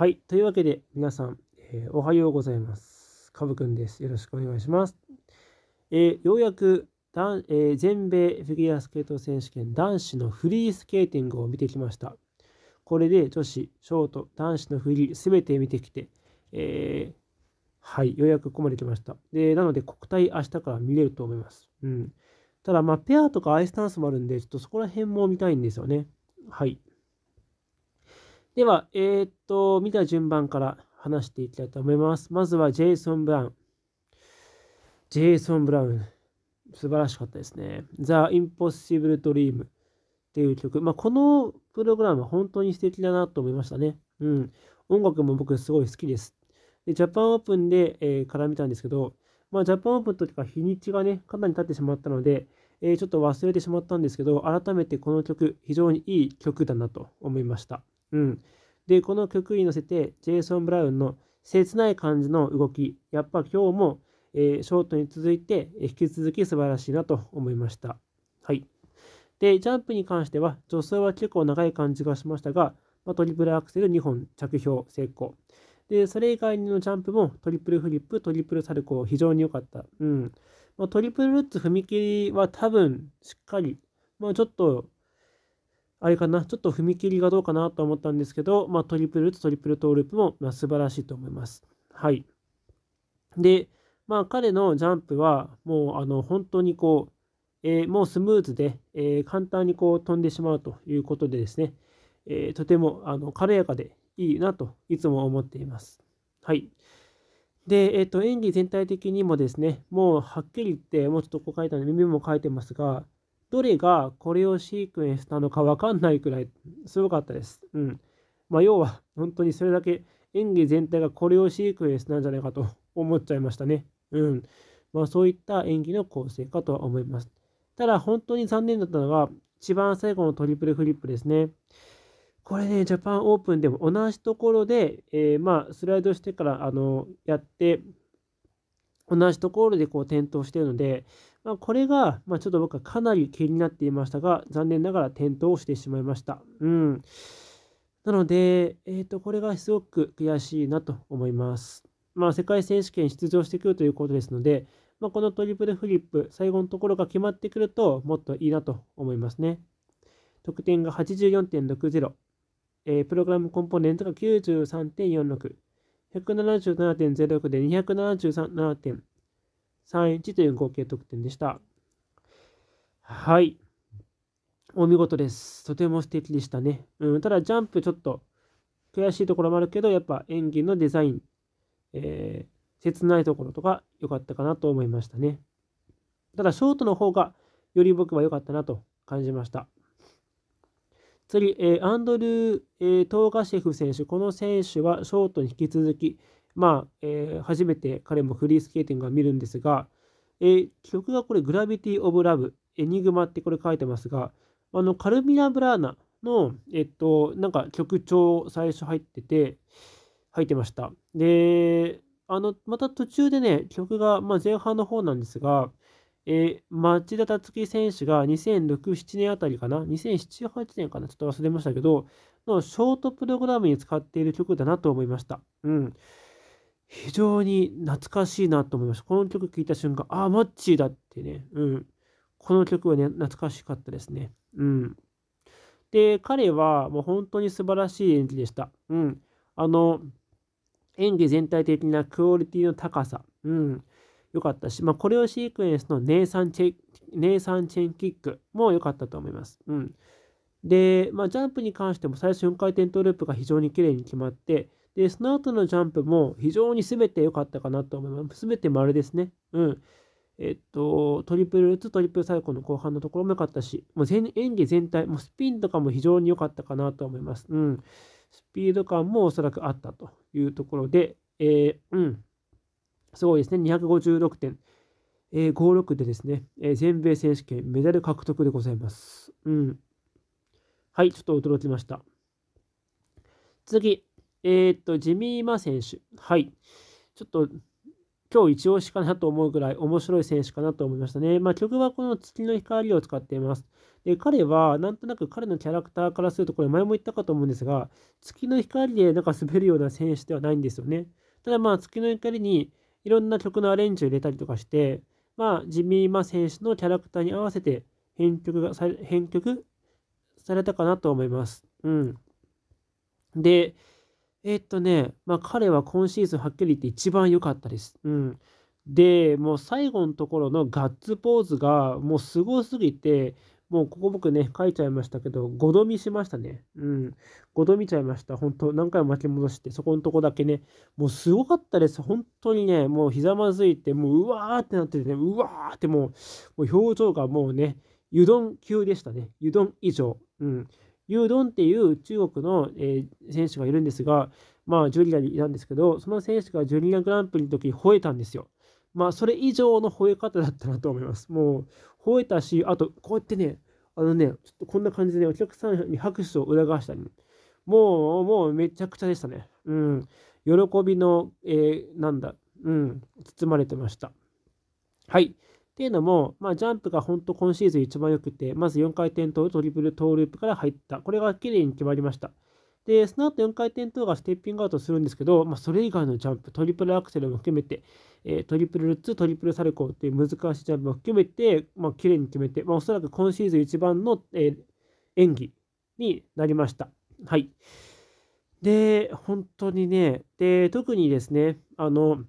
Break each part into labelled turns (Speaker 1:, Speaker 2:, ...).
Speaker 1: はい。というわけで、皆さん、えー、おはようございます。かぶくんです。よろしくお願いします。えー、ようやく、えー、全米フィギュアスケート選手権男子のフリースケーティングを見てきました。これで女子、ショート、男子のフリー、すべて見てきて、えー、はい、ようやくここまで来ました。で、なので、国体明日から見れると思います。うん。ただ、まあ、ペアとかアイスダンスもあるんで、ちょっとそこら辺も見たいんですよね。はい。では、えー、っと、見た順番から話していきたいと思います。まずはジェイソン・ブラウン。ジェイソン・ブラウン。素晴らしかったですね。The Impossible Dream っていう曲。まあ、このプログラムは本当に素敵だなと思いましたね。うん。音楽も僕すごい好きです。で、ジャパンオープンで、えー、から見たんですけど、まあ、ジャパンオープンというか日にちがね、かなり経ってしまったので、えー、ちょっと忘れてしまったんですけど、改めてこの曲、非常にいい曲だなと思いました。うん。で、この曲に乗せて、ジェイソン・ブラウンの切ない感じの動き、やっぱ今日も、えー、ショートに続いて、引き続き素晴らしいなと思いました。はい。で、ジャンプに関しては、助走は結構長い感じがしましたが、まあ、トリプルアクセル2本着氷成功。で、それ以外のジャンプもトリプルフリップ、トリプルサルコー、非常に良かった。うん。まあ、トリプルルッツ踏み切りは多分しっかり、まあ、ちょっとあれかな、ちょっと踏み切りがどうかなと思ったんですけど、まあ、トリプルとトリプルトーループも、まあ、素晴らしいと思います。はい。で、まあ、彼のジャンプは、もう、あの、本当にこう、えー、もうスムーズで、えー、簡単にこう飛んでしまうということでですね、えー、とてもあの軽やかでいいなといつも思っています。はい。で、えーと、と演技全体的にもですね、もうはっきり言って、もうちょっとこう書いたので、耳も書いてますが、どれがこれをシークエンスなのかわかんないくらいすごかったです。うん。まあ、要は、本当にそれだけ演技全体がこれをシークエンスなんじゃないかと思っちゃいましたね。うん。まあ、そういった演技の構成かとは思います。ただ、本当に残念だったのが、一番最後のトリプルフリップですね。これね、ジャパンオープンでも同じところで、えー、まあ、スライドしてから、あの、やって、同じところでこう転倒してるので、まあ、これが、まあ、ちょっと僕はかなり気になっていましたが、残念ながら転倒してしまいました。うん。なので、えっ、ー、と、これがすごく悔しいなと思います。まあ、世界選手権出場してくるということですので、まあ、このトリプルフリップ、最後のところが決まってくると、もっといいなと思いますね。得点が84.60、えー、プログラムコンポーネントが93.46、177.06で2 7 7 0 6 3-1という合計得点でした。はい。お見事です。とても素敵でしたね。うん、ただ、ジャンプちょっと悔しいところもあるけど、やっぱ演技のデザイン、えー、切ないところとか良かったかなと思いましたね。ただ、ショートの方がより僕は良かったなと感じました。次、えー、アンドルー・えー、トーガシェフ選手。この選手はショートに引き続き、まあ、えー、初めて彼もフリースケーティングを見るんですが、えー、曲がこれ、グラビティ・オブ・ラブ、エニグマってこれ書いてますが、あの、カルミナ・ブラーナの、えっと、なんか曲調最初入ってて、入ってました。で、あの、また途中でね、曲が、まあ、前半の方なんですが、えー、町田達樹選手が2006、7年あたりかな、2007、8年かな、ちょっと忘れましたけど、のショートプログラムに使っている曲だなと思いました。うん。非常に懐かしいなと思いました。この曲聴いた瞬間、ああ、マッチーだってね、うん。この曲はね、懐かしかったですね。うん。で、彼はもう本当に素晴らしい演技でした。うん。あの、演技全体的なクオリティの高さ。うん。良かったし、まあ、これをシークエンスのネイサンチェネイサンチェンキックも良かったと思います。うん。で、まあ、ジャンプに関しても最初4回転トーループが非常に綺麗に決まって、で、その後のジャンプも非常に全て良かったかなと思います。全て丸ですね。うん。えっと、トリプルルッツ、トリプルサイコの後半のところも良かったし、もう演技全体、もうスピンとかも非常に良かったかなと思います。うん。スピード感もおそらくあったというところで、えー、うん。すごいですね。256点。えー、56でですね、えー、全米選手権メダル獲得でございます。うん。はい、ちょっと驚きました。次、えー、っと、ジミーマ選手。はい。ちょっと、今日一押しかなと思うぐらい面白い選手かなと思いましたね。まあ、曲はこの月の光を使っています。で、彼は、なんとなく彼のキャラクターからすると、これ前も言ったかと思うんですが、月の光でなんか滑るような選手ではないんですよね。ただまあ、月の光にいろんな曲のアレンジを入れたりとかして、まあ、ジミーマ選手のキャラクターに合わせて編曲が、編曲されたかなと思います。うん。で、えー、っとね、まあ、彼は今シーズンはっきり言って一番良かったです。うん。で、もう最後のところのガッツポーズがもうすごすぎて、もうここ僕ね、書いちゃいましたけど、5度見しましたね。うん。5度見ちゃいました。本当何回も巻き戻して、そこのとこだけね、もうすごかったです。本当にね、もうひざまずいて、もううわーってなっててね、うわーってもう、もう表情がもうね、油ん級でしたね。油ん以上。うん。ユードンっていう中国の、えー、選手がいるんですが、まあ、ジュリアにいたんですけど、その選手がジュリアグランプリの時吠えたんですよ。まあ、それ以上の吠え方だったなと思います。もう、吠えたし、あと、こうやってね、あのね、ちょっとこんな感じで、ね、お客さんに拍手を促したり、もう、もうめちゃくちゃでしたね。うん。喜びの、えー、なんだ、うん、包まれてました。はい。っていうのも、まあ、ジャンプが本当今シーズン一番良くて、まず4回転トトリプルトーループから入った。これが綺麗に決まりました。で、その後4回転トがステッピングアウトするんですけど、まあ、それ以外のジャンプ、トリプルアクセルも含めて、えー、トリプルルッツ、トリプルサルコーっていう難しいジャンプも含めて、まあ、綺麗に決めて、まあ、おそらく今シーズン一番の、えー、演技になりました。はい。で、本当にね、で、特にですね、あの、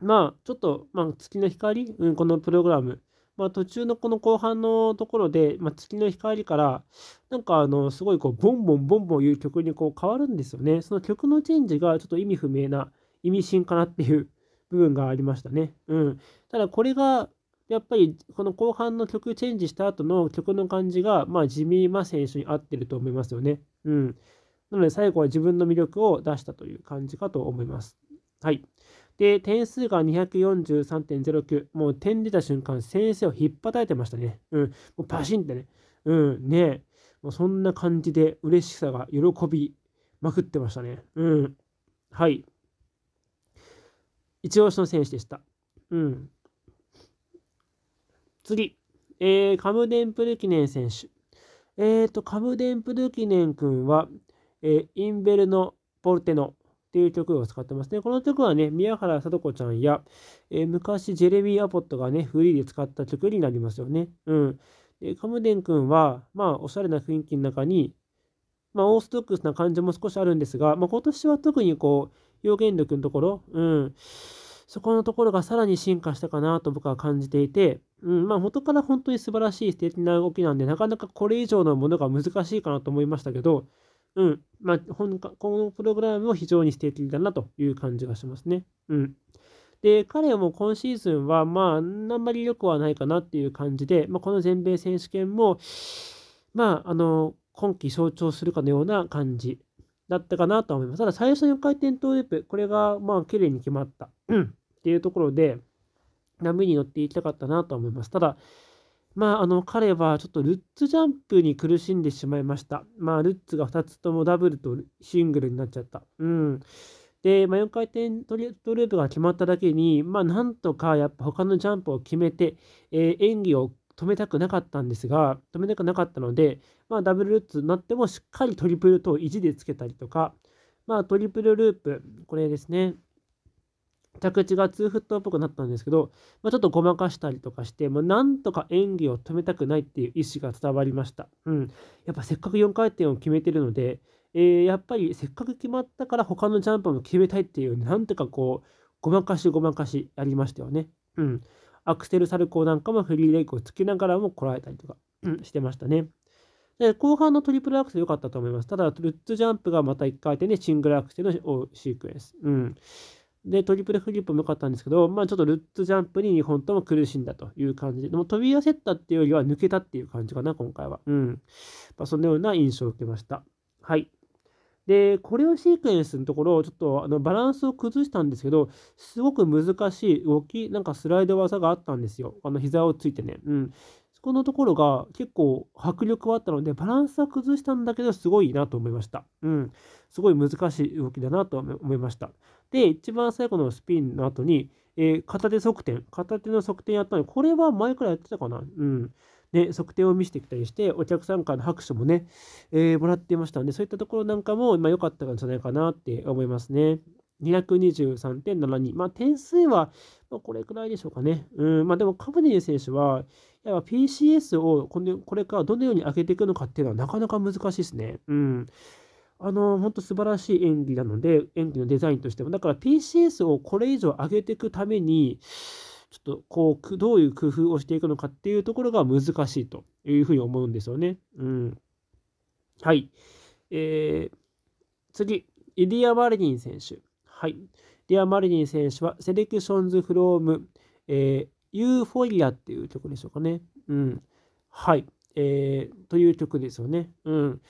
Speaker 1: まあ、ちょっと、まあ、月の光、うん、このプログラム、まあ、途中のこの後半のところで、まあ、月の光から、なんか、あの、すごい、こう、ボンボンボンボンいう曲にこう変わるんですよね。その曲のチェンジがちょっと意味不明な、意味深かなっていう部分がありましたね。うん。ただ、これが、やっぱり、この後半の曲チェンジした後の曲の感じが、まあ、地味な選手に合ってると思いますよね。うん。なので、最後は自分の魅力を出したという感じかと思います。はい。で、点数が243.09。もう点出た瞬間、先生を引っ叩いてましたね。うん。もうパシンってね。うん。ねもうそんな感じで、嬉しさが喜びまくってましたね。うん。はい。一押しの選手でした。うん。次。えー、カムデンプル記念選手。えっ、ー、と、カムデンプル記念君は、えー、インベルのポルテノっていう曲を使ってますね。この曲はね、宮原聡子ちゃんや、えー、昔ジェレミー・アポットがね、フリーで使った曲になりますよね。うん。で、カムデン君は、まあ、おしゃれな雰囲気の中に、まあ、オーストックスな感じも少しあるんですが、まあ、今年は特にこう、表現力のところ、うん。そこのところがさらに進化したかなと僕は感じていて、うん、まあ元から本当に素晴らしい素敵な動きなんで、なかなかこれ以上のものが難しいかなと思いましたけど、うん。まあ、本このプログラムも非常に素敵だなという感じがしますね。うん。で、彼も今シーズンは、まあ、あんまり良くはないかなっていう感じで、まあ、この全米選手権も、まあ、あの、今季象徴するかのような感じだったかなと思います。ただ、最初の4回転トーループ、これが、まあ、綺麗に決まった。っていうところで、波に乗っていきたかったなと思います。ただ、まあ、あの彼はちょっとルッツジャンプに苦しんでしまいました。まあ、ルッツが2つともダブルとシングルになっちゃった。うん。で、まあ、4回転トリプループが決まっただけに、まあ、なんとかやっぱ他のジャンプを決めて、えー、演技を止めたくなかったんですが、止めたくなかったので、まあ、ダブルルッツになってもしっかりトリプルと意地でつけたりとか、まあ、トリプルループ、これですね。着地が2フットっぽくなったんですけど、まあ、ちょっとごまかしたりとかして、まあ、なんとか演技を止めたくないっていう意思が伝わりました。うん。やっぱせっかく4回転を決めてるので、えー、やっぱりせっかく決まったから他のジャンプも決めたいっていう、なんとかこう、ごまかしごまかしやりましたよね。うん。アクセルサルコーなんかもフリーレイクをつけながらもこらえたりとか、してましたね。で後半のトリプルアクセル良かったと思います。ただ、ルッツジャンプがまた1回転でシングルアクセルのシークエンス。うん。で、トリプルフリップも良かったんですけど、まあちょっとルッツジャンプに2本とも苦しんだという感じで、でも飛び焦ったっていうよりは抜けたっていう感じかな、今回は。うん。まあ、そのような印象を受けました。はい。で、コレオシークエンスのところ、ちょっとあのバランスを崩したんですけど、すごく難しい動き、なんかスライド技があったんですよ。あの膝をついてね。うん。そこのところが結構迫力はあったので、バランスは崩したんだけど、すごいなと思いました。うん。すごい難しい動きだなと思いました。で、一番最後のスピンの後に、えー、片手側転、片手の側転やったので、これは前からやってたかな。うん。で、測定を見せてきたりして、お客さんからの拍手もね、えー、もらってましたんで、そういったところなんかも、まあ、良かったんじゃないかなって思いますね。223.72。まあ、点数は、まあ、これくらいでしょうかね。うん、まあ、でも、カブディ選手は、やっぱ PCS をここれからどのように上げていくのかっていうのは、なかなか難しいですね。うん。あの、本当素晴らしい演技なので、演技のデザインとしても。だから PCS をこれ以上上げていくために、ちょっとこう、どういう工夫をしていくのかっていうところが難しいというふうに思うんですよね。うん。はい。えー、次、イディア・マリニン選手。はい。ディア・マリニン選手は、セレクションズ・フローム、えー、ユーフォリアっていう曲でしょうかね。うん。はい。えー、という曲ですよね。うん。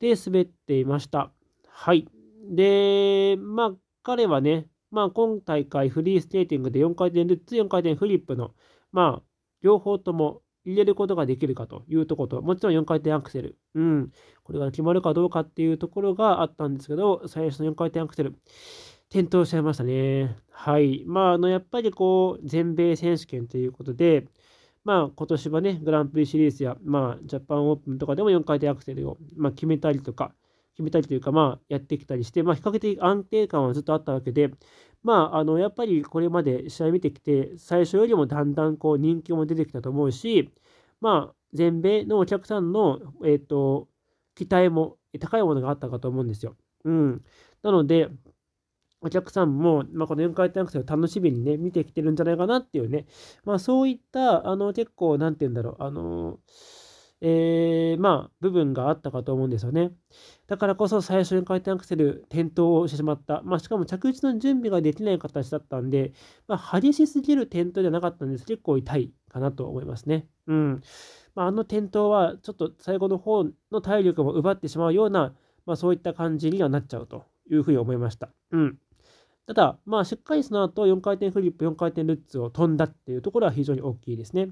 Speaker 1: で、滑っていました。はい。で、まあ、彼はね、まあ、今大会フリースケーティングで4回転ルッツ、4回転フリップの、まあ、両方とも入れることができるかというところと、もちろん4回転アクセル、うん、これが決まるかどうかっていうところがあったんですけど、最初の4回転アクセル、転倒しちゃいましたね。はい。まあ、あの、やっぱりこう、全米選手権ということで、まあ、今年はね、グランプリシリーズや、まあ、ジャパンオープンとかでも4回転アクセルを、まあ、決めたりとか、決めたりというか、まあ、やってきたりして、まあ、比較的安定感はずっとあったわけで、まあ、あの、やっぱりこれまで試合見てきて、最初よりもだんだんこう人気も出てきたと思うし、まあ、全米のお客さんの、えっ、ー、と、期待も高いものがあったかと思うんですよ。うん。なので、お客さんも、まあ、この4回転アクセルを楽しみにね、見てきてるんじゃないかなっていうね、まあ、そういった、あの、結構、なんて言うんだろう、あの、えー、まあ、部分があったかと思うんですよね。だからこそ最初に回転アクセル、転倒をしてしまった。まあ、しかも着地の準備ができない形だったんで、まあ、激しすぎる転倒じゃなかったんです。結構痛いかなと思いますね。うん。まあ、あの転倒は、ちょっと最後の方の体力も奪ってしまうような、まあ、そういった感じにはなっちゃうというふうに思いました。うん。ただ、まあ、しっかりその後4回転フリップ、4回転ルッツを飛んだっていうところは非常に大きいですね。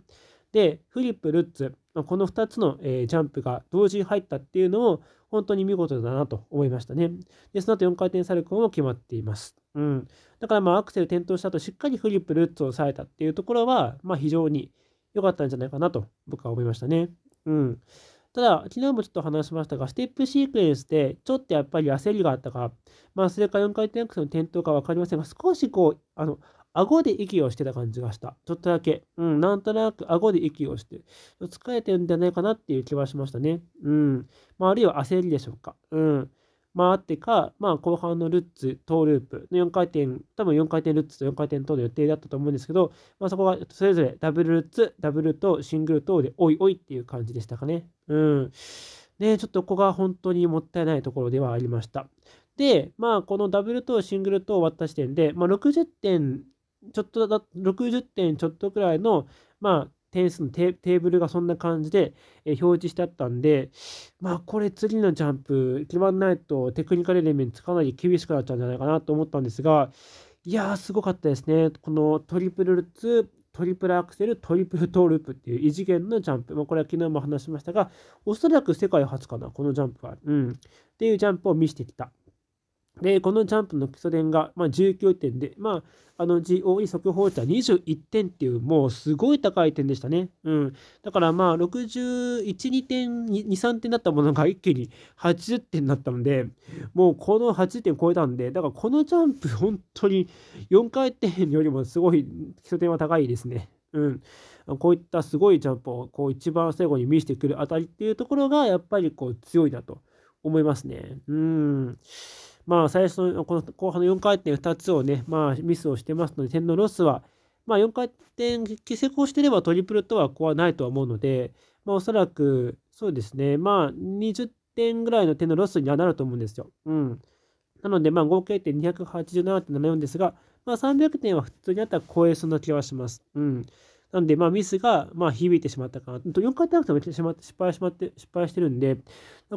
Speaker 1: で、フリップ、ルッツ、この2つの、えジャンプが同時に入ったっていうのも本当に見事だなと思いましたね。で、その後4回転サルコンも決まっています。うん。だからまあアクセル転倒した後しっかりフリップ、ルッツを抑えたっていうところは、まあ非常に良かったんじゃないかなと僕は思いましたね。うん。ただ、昨日もちょっと話しましたが、ステップシークエンスで、ちょっとやっぱり焦りがあったか、まあ、それか4回転アクセルの転倒か分かりませんが、少しこう、あの、顎で息をしてた感じがした。ちょっとだけ。うん、なんとなく顎で息をして、疲れてるんじゃないかなっていう気はしましたね。うん。まあ、あるいは焦りでしょうか。うん。まあ、あってか、まあ、後半のルッツ、トーループの4回転、多分4回転ルッツと4回転トーの予定だったと思うんですけど、まあ、そこはそれぞれダブルルッツ、ダブルとシングルトーで、おいおいっていう感じでしたかね。うん。ね、ちょっとここが本当にもったいないところではありました。で、まあ、このダブルとシングルと終わった時点で、まあ、60点ちょっとだ、60点ちょっとくらいの、まあ、点数のテーブルがそんな感じで、え表示してあったんで、まあこれ次のジャンプ決まんないとテクニカルエレメントかなり厳しくなっちゃうんじゃないかなと思ったんですが、いやーすごかったですね。このトリプルルッツ、トリプルアクセル、トリプルトーループっていう異次元のジャンプ。まあ、これは昨日も話しましたが、おそらく世界初かな、このジャンプは。うん。っていうジャンプを見せてきた。で、このジャンプの基礎点が、まあ、19点で、まあ、あの GOE 速報値は21点っていう、もうすごい高い点でしたね。うん。だからまあ、61、2点、2、3点だったものが一気に80点になったので、もうこの80点超えたんで、だからこのジャンプ、本当に4回転よりもすごい基礎点は高いですね。うん、こういったすごいジャンプをこう一番最後に見せてくるあたりっていうところがやっぱりこう強いなと思いますね。うんまあ、最初のこの後半の4回転2つをね、まあ、ミスをしてますので、点のロスは、まあ、4回転成功してればトリプルとはこはないとは思うので、まあ、おそらく、そうですね、まあ、20点ぐらいの点のロスにはなると思うんですよ。うん。なので、まあ、合計点287.74ですが、まあ、300点は普通にあったら超えそうな気はします。うん。なんで、まあ、ミスが、まあ、響いてしまったかな。4回転アクセルもしま失敗しまって、失敗してるんで、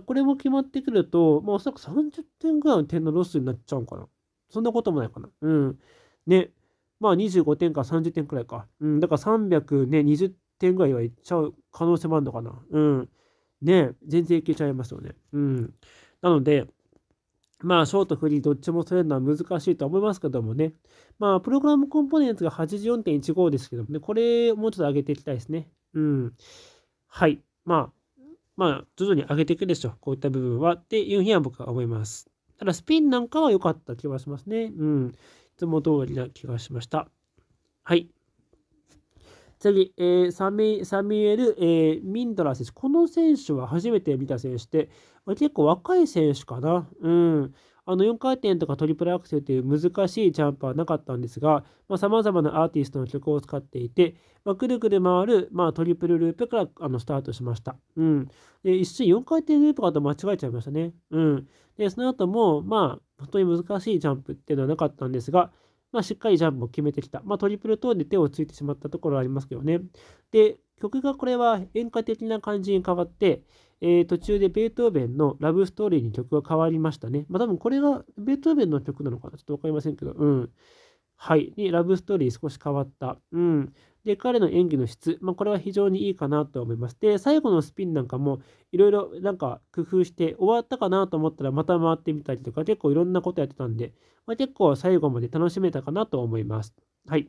Speaker 1: これも決まってくると、まあ、おそらく30点ぐらいの点のロスになっちゃうんかな。そんなこともないかな。うん。ね。まあ、25点か30点くらいか。うん。だから320、ね、点ぐらいはいっちゃう可能性もあるのかな。うん。ね。全然いけちゃいますよね。うん。なので、まあ、ショート、フリー、どっちもういるのは難しいと思いますけどもね。まあ、プログラムコンポーネンツが84.15ですけどもね、これをもうちょっと上げていきたいですね。うん。はい。まあ、まあ、徐々に上げていくでしょう。こういった部分は。っていうふうには僕は思います。ただ、スピンなんかは良かった気がしますね。うん。いつも通りな気がしました。はい。次、えー、サミサミュエル、えー、ミンドラ選手。この選手は初めて見た選手で、これ結構若い選手かな。うん。あの4回転とかトリプルアクセルという難しいジャンプはなかったんですが、さまざ、まなアーティストの曲を使っていて、まあ、くるくる回る、まあ、トリプルループからあのスタートしました。うん。で、一瞬4回転ループかと間違えちゃいましたね。うん。で、その後も、まあ、本当に難しいジャンプっていうのはなかったんですが、まあ、しっかりジャンプを決めてきた。まあ、トリプル等で手をついてしまったところはありますけどね。で、曲がこれは演歌的な感じに変わって、えー、途中でベートーベンのラブストーリーに曲が変わりましたね。まあ多分これがベートーベンの曲なのかなちょっとわかりませんけど、うん。はい。に、ラブストーリー少し変わった。うん。で、彼の演技の質、まあ、これは非常にいいかなと思います。で、最後のスピンなんかも、いろいろなんか工夫して、終わったかなと思ったらまた回ってみたりとか、結構いろんなことやってたんで、まあ、結構最後まで楽しめたかなと思います。はい。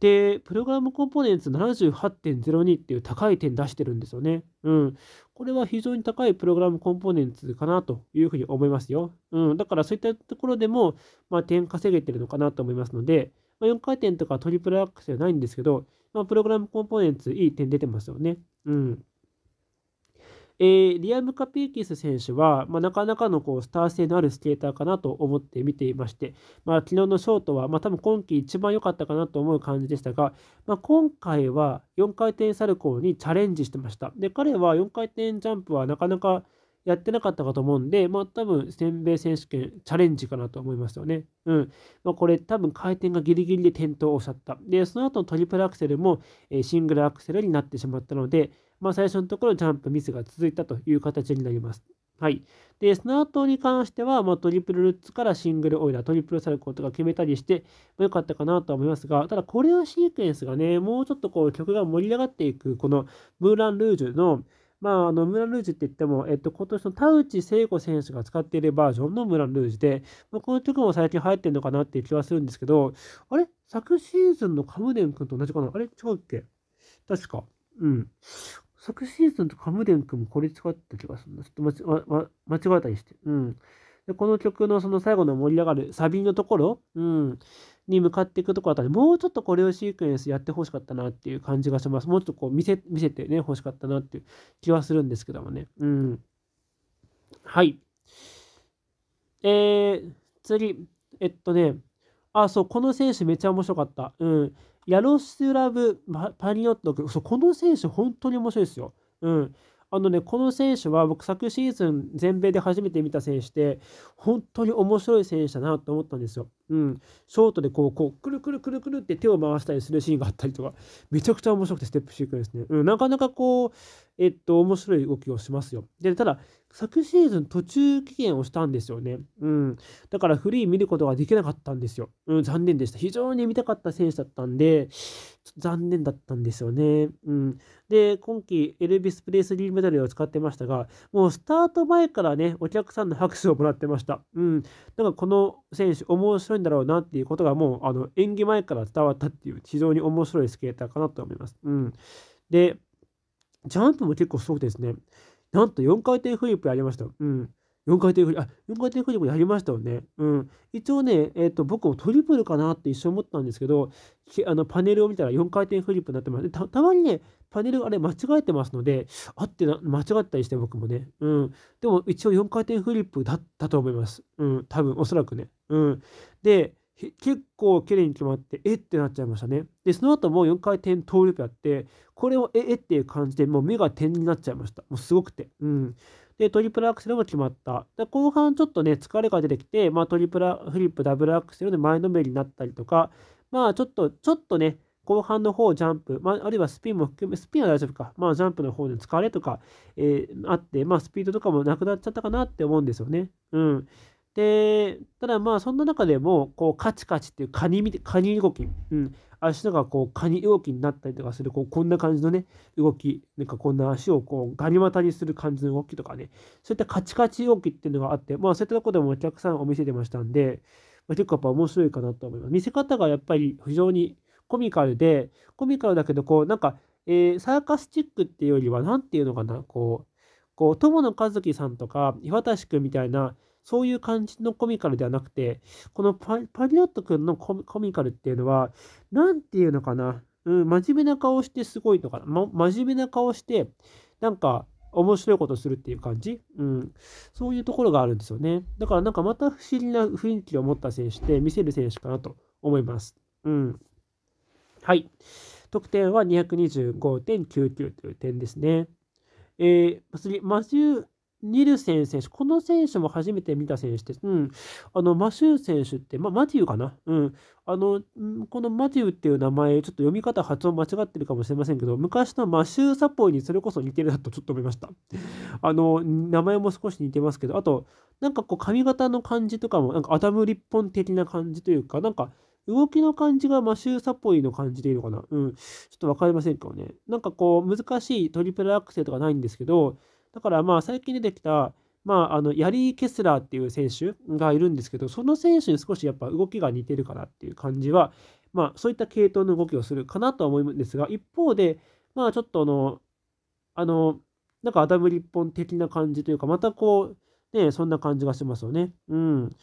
Speaker 1: で、プログラムコンポーネンツ78.02っていう高い点出してるんですよね。うん。これは非常に高いプログラムコンポーネンツかなというふうに思いますよ。うん。だからそういったところでも、まあ、点稼げてるのかなと思いますので、まあ、4回転とかトリプルアクセルないんですけど、まあ、プログラムコンポーネンツいい点出てますよね。うん。えー、リアム・カピーキス選手は、まあ、なかなかのこうスター性のあるスケーターかなと思って見ていまして、まあ、昨日のショートは、まあ、多分今季一番良かったかなと思う感じでしたが、まあ、今回は4回転サルコーにチャレンジしてました。で彼は4回転ジャンプはなかなかやってなかったかと思うんで、まあ多分、せんべい選手権チャレンジかなと思いますよね。うん。まあ、これ多分回転がギリギリで転倒をしちゃった。で、その後のトリプルアクセルも、えシングルアクセルになってしまったので、まあ最初のところジャンプミスが続いたという形になります。はい。で、その後に関しては、まあ、トリプルルッツからシングルオイラー、トリプルサルコーとか決めたりして、まあ、よかったかなとは思いますが、ただこれのシークエンスがね、もうちょっとこう曲が盛り上がっていく、このムーラン・ルージュの、まあ、あの、ムランルージュって言っても、えっと、今年の田内聖子選手が使っているバージョンのムランルージュで、まあ、この曲も最近流行ってるのかなっていう気はするんですけど、あれ昨シーズンのカムデン君と同じかなあれ違うっけ確か。うん。昨シーズンとカムデン君もこれ使った気がするな。ちょっと間違、まま、間違えたりして。うん。で、この曲のその最後の盛り上がるサビのところ、うん。に向かっていくところだったもうちょっとこれをシークエンスやってほしかったなっていう感じがします。もうちょっとこう見せ見せてね、欲しかったなっていう気はするんですけどもね。うん。はい。えー、次、えっとね、あ、そう、この選手めっちゃ面白かった。うん。ヤロスラブ・パリオット君、そう、この選手本当に面白いですよ。うん。あのね、この選手は僕昨シーズン全米で初めて見た選手で、本当に面白い選手だなと思ったんですよ。うん、ショートでこう、こう、くるくるくるくるって手を回したりするシーンがあったりとか、めちゃくちゃ面白くてステップシークエンスね。うん、なかなかこう、えっと、面白い動きをしますよ。で、ただ、昨シーズン途中期限をしたんですよね。うん。だからフリー見ることができなかったんですよ。うん、残念でした。非常に見たかった選手だったんで、残念だったんですよね。うん。で、今季エルビス・プレイスリーメダルを使ってましたが、もうスタート前からね、お客さんの拍手をもらってました。うん。だからこの選手、面白いんだろうなっていうことがもうあの演技前から伝わったっていう非常に面白いスケーターかなと思います。うん、で、ジャンプも結構すごくですね、なんと4回転フリップやりました。うん。4回転フリップ、あ、4回転フリップやりましたよね。うん。一応ね、えっ、ー、と、僕もトリプルかなって一瞬思ったんですけど、あのパネルを見たら4回転フリップになってます。たたまにね、パネルあれ間違えてますので、あってな、間違ったりして僕もね。うん。でも一応4回転フリップだったと思います。うん。多分、おそらくね。うん。で、結構綺麗に決まって、えってなっちゃいましたね。で、その後も4回転トーループやって、これをええっていう感じで、もう目が点になっちゃいました。もうすごくて。うん。で、トリプルアクセルも決まった。で、後半ちょっとね、疲れが出てきて、まあトリプルフリップ、ダブルアクセルで前のめりになったりとか、まあちょっと、ちょっとね、後半の方ジャンプ、まあ、あるいはスピンも含め、スピンは大丈夫か、まあ、ジャンプの方の疲れとか、えー、あって、まあ、スピードとかもなくなっちゃったかなって思うんですよね。うん。で、ただまあ、そんな中でも、こう、カチカチっていうカニ、カニ動き、うん、足とかこう、カニ動きになったりとかする、こう、こんな感じのね、動き、なんかこんな足をこう、ガニ股にする感じの動きとかね、そういったカチカチ動きっていうのがあって、まあ、そういったとこでもお客さんを見せてましたんで、まあ、結構やっぱ面白いかなと思います。見せ方がやっぱり非常に、コミカルで、コミカルだけど、こう、なんか、えー、サーカスチックっていうよりは、なんていうのかな、こう、こう友野和樹さんとか、岩田志君みたいな、そういう感じのコミカルではなくて、このパリオット君のコミカルっていうのは、なんていうのかな、うん、真面目な顔してすごいのかな、ま、真面目な顔して、なんか、面白いことするっていう感じ、うん、そういうところがあるんですよね。だからなんかまた不思議な雰囲気を持った選手で見せる選手かなと思います。うんはい。得点は225.99という点ですね。えー、次、マシュー・ニルセン選手。この選手も初めて見た選手です。うん。あの、マシュー選手って、ま、マティウかなうん。あの、このマティウっていう名前、ちょっと読み方、発音間違ってるかもしれませんけど、昔のマシュー・サポーにそれこそ似てるなとちょっと思いました。あの、名前も少し似てますけど、あと、なんかこう、髪型の感じとかも、なんかアダム・リッポン的な感じというか、なんか、動きの感じがマシューサポイの感じでいいのかなうん。ちょっとわかりませんけどね。なんかこう、難しいトリプルアクセルとかないんですけど、だからまあ最近出てきた、まあ、あのヤリー・ケスラーっていう選手がいるんですけど、その選手に少しやっぱ動きが似てるかなっていう感じは、まあ、そういった系統の動きをするかなとは思うんですが、一方で、まあ、ちょっとあの、あの、なんかアダム・リッポン的な感じというか、またこう、ね、そんな感じがしますよね。うん。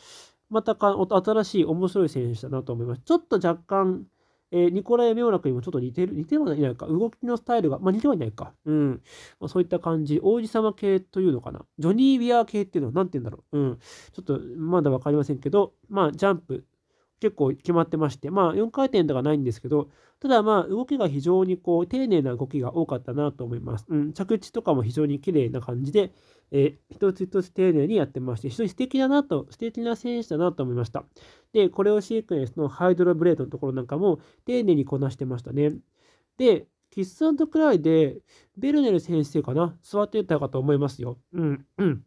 Speaker 1: またか新しい面白い選手だなと思います。ちょっと若干、えー、ニコライ・ミョーラクにもちょっと似てる、似てはいないか、動きのスタイルが、まあ、似てはいないか、うん、まあ、そういった感じ、王子様系というのかな、ジョニー・ウィアー系っていうのは、なんて言うんだろう、うん、ちょっとまだ分かりませんけど、まあ、ジャンプ、結構決まってまして、まあ4回転とかないんですけど、ただまあ動きが非常にこう丁寧な動きが多かったなと思います。うん、着地とかも非常に綺麗な感じで、えー、一つ一つ丁寧にやってまして、非常に素敵だなと、素敵な選手だなと思いました。で、これをシークエンスのハイドロブレードのところなんかも丁寧にこなしてましたね。で、キッスクライで、ベルネル先生かな座ってたかと思いますよ。うん、うん。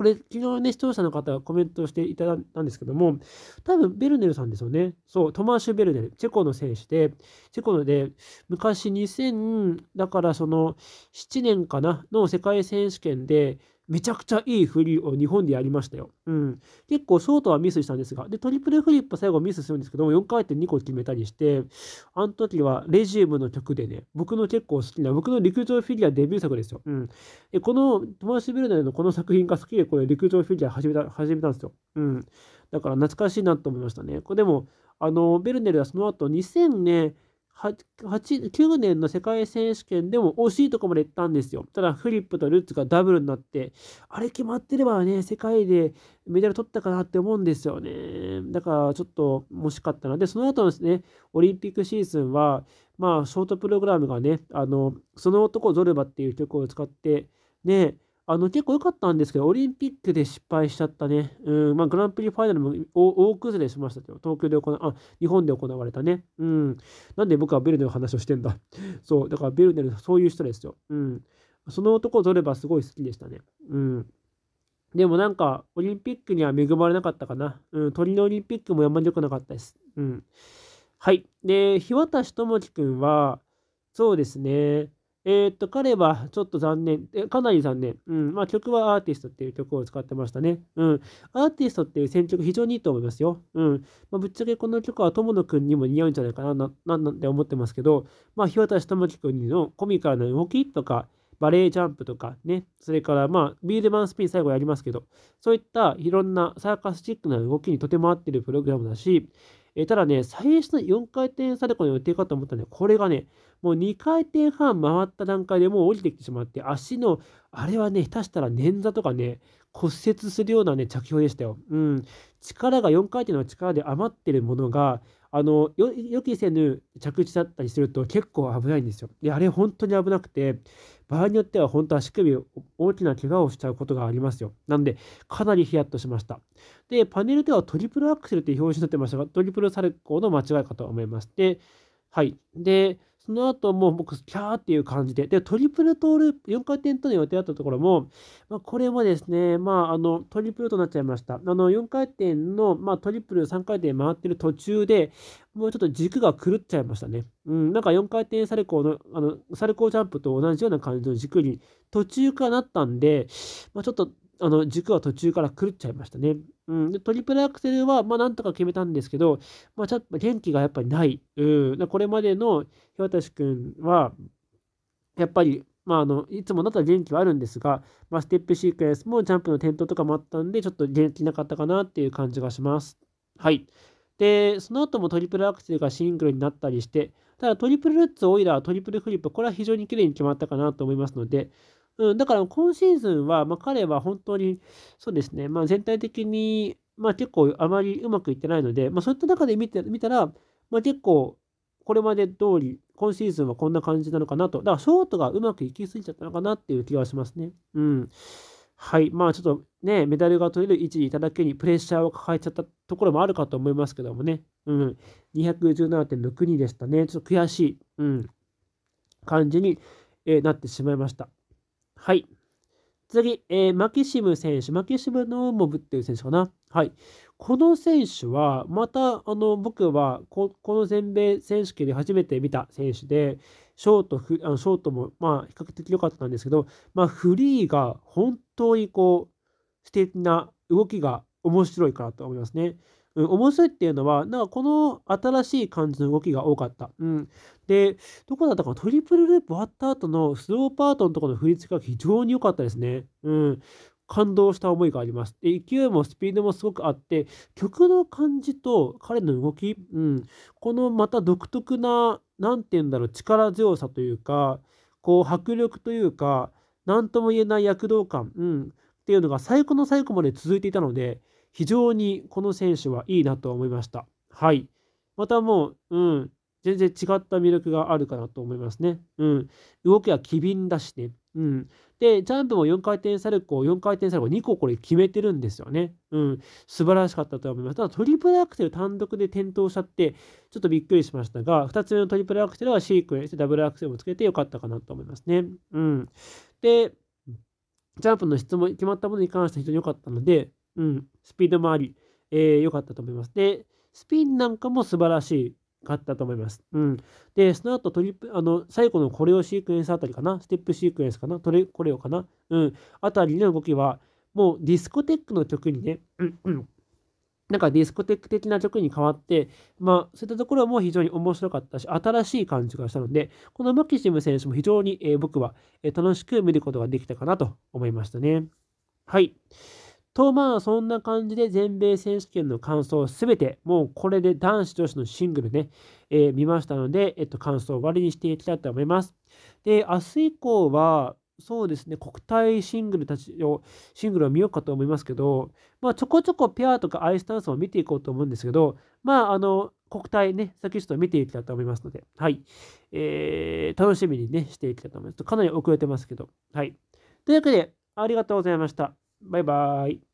Speaker 1: これ、昨日ね、視聴者の方コメントしていただいたんですけども、多分ベルネルさんですよね。そう、トマーシュ・ベルネル、チェコの選手で、チェコので、昔2000、だからその7年かな、の世界選手権で、めちゃくちゃいいフリーを日本でやりましたよ。うん。結構ショートはミスしたんですが、で、トリプルフリップ最後ミスするんですけども、4回転2個決めたりして、あの時はレジウムの曲でね、僕の結構好きな、僕の陸上フィギュアデビュー作ですよ。うん。で、この、トマシビルダーのこの作品が好きで、これ陸上フィギュア始めた、始めたんですよ。うん。だから懐かしいなと思いましたね。これでも、あの、ベルネルはその後2000年、ね、9年の世界選手権でも惜しいとこまで行ったんですよ。ただ、フリップとルッツがダブルになって、あれ決まってればね、世界でメダル取ったかなって思うんですよね。だから、ちょっと惜しかったので、その後のですね、オリンピックシーズンは、まあ、ショートプログラムがね、あの、その男ゾルバっていう曲を使って、ね、あの、結構良かったんですけど、オリンピックで失敗しちゃったね。うん、まあ、グランプリファイナルも大崩れしましたけど、東京で行あ、日本で行われたね。うん。なんで僕はベルネの話をしてんだ。そう、だからベルネのそういう人ですよ。うん。その男を取ればすごい好きでしたね。うん。でもなんか、オリンピックには恵まれなかったかな。うん、鳥のオリンピックもんま良くなかったです。うん。はい。で、日渡智樹くんは、そうですね。えー、っと、彼はちょっと残念、かなり残念。うん。まあ、曲はアーティストっていう曲を使ってましたね。うん。アーティストっていう選曲非常にいいと思いますよ。うん。まあ、ぶっちゃけこの曲は友野くんにも似合うんじゃないかな、な、なんなんて思ってますけど、まあ、日渡智樹くんのコミカルな動きとか、バレージャンプとかね、それからまあ、ビールマンスピン最後やりますけど、そういったいろんなサーカスチックな動きにとても合ってるプログラムだし、えー、ただね、最初の4回転サルコーの予定かと思ったらね、これがね、もう2回転半回った段階でもう降りてきてしまって、足の、あれはね、下手したら捻挫とかね、骨折するようなね、着氷でしたよ。うん。力が4回転の力で余ってるものが、あの予期せぬ着地だったりすると結構危ないんですよ。であれ本当に危なくて場合によっては本当足首大きな怪我をしちゃうことがありますよ。なんでかなりヒヤッとしました。でパネルではトリプルアクセルって表示になってましたがトリプルサルコーの間違いかと思いましてはい。でその後も僕、キャーっていう感じで、で、トリプルトーループ、4回転との予定だったところも、まあ、これもですね、まあ、あの、トリプルとなっちゃいました。あの、4回転の、まあ、トリプル3回転回ってる途中で、もうちょっと軸が狂っちゃいましたね。うん、なんか4回転サルコーの、あの、サルコージャンプと同じような感じの軸に途中からなったんで、まあ、ちょっとあの軸は途中から狂っちゃいましたね。うん、でトリプルアクセルは、まあ、なんとか決めたんですけど、まあ、ちょっと元気がやっぱりない。うん、これまでの日渡君は、やっぱり、まあ、あのいつもだったら元気はあるんですが、まあ、ステップシークエンスもジャンプの転倒とかもあったんで、ちょっと元気なかったかなっていう感じがします。はい。で、その後もトリプルアクセルがシングルになったりして、ただトリプルルッツ、オイラー、トリプルフリップ、これは非常に綺麗に決まったかなと思いますので、うん、だから今シーズンは、まあ、彼は本当に、そうですね、まあ、全体的に、まあ、結構あまりうまくいってないので、まあ、そういった中で見て見たら、まあ、結構これまで通り、今シーズンはこんな感じなのかなと。だからショートがうまくいきすぎちゃったのかなっていう気がしますね。うん。はい。まあちょっとね、メダルが取れる位置にいただけにプレッシャーを抱えちゃったところもあるかと思いますけどもね。うん。217.62でしたね。ちょっと悔しい、うん、感じに、えー、なってしまいました。はい。次、えー、マキシム選手、マキシム・ノーモブっていう選手かな。はい。この選手は、また、あの、僕はこ、この全米選手権で初めて見た選手で、ショートフ、あのショートも、まあ、比較的良かったんですけど、まあ、フリーが本当にこう、素敵な動きが面白いかなと思いますね。うん、面白いっていうのは、なんかこの新しい感じの動きが多かった。うん。で、どこだったかトリプルループ終わった後のスローパートのところの振り付けが非常に良かったですね。うん。感動した思いがあります。で、勢いもスピードもすごくあって、曲の感じと彼の動き、うん、このまた独特な、なんて言うんだろう、力強さというか、こう、迫力というか、何とも言えない躍動感、うん、っていうのが最後の最後まで続いていたので、非常にこの選手はいいなと思いました。はい。またもう、うん、全然違った魅力があるかなと思いますね。うん。動きは機敏だしね。うん。で、ジャンプも4回転サルコー、4回転サルコー2個これ決めてるんですよね。うん。素晴らしかったと思います。ただトリプルアクセル単独で転倒しちゃって、ちょっとびっくりしましたが、2つ目のトリプルアクセルはシークエンスでダブルアクセルもつけてよかったかなと思いますね。うん。で、ジャンプの質も決まったものに関しては非常に良かったので、うん、スピードもあり、えー、良かったと思います。で、スピンなんかも素晴らしかったと思います。うん。で、その後トリプ、あの、最後のコレオシークエンスあたりかな、ステップシークエンスかな、トレコレオかな、うん、あたりの動きは、もうディスコテックの曲にね、うんうん、なんかディスコテック的な曲に変わって、まあ、そういったところも非常に面白かったし、新しい感じがしたので、このマキシム選手も非常に、えー、僕は、えー、楽しく見ることができたかなと思いましたね。はい。と、まあ、そんな感じで全米選手権の感想すべて、もうこれで男子女子のシングルね、えー、見ましたので、えっと、感想を終わりにしていきたいと思います。で、明日以降は、そうですね、国体シングルたちを、シングルを見ようかと思いますけど、まあ、ちょこちょこペアとかアイスダンスを見ていこうと思うんですけど、まあ、あの、国体ね、先ちょっと見ていきたいと思いますので、はい。えー、楽しみにね、していきたいと思います。かなり遅れてますけど、はい。というわけで、ありがとうございました。バイバイ。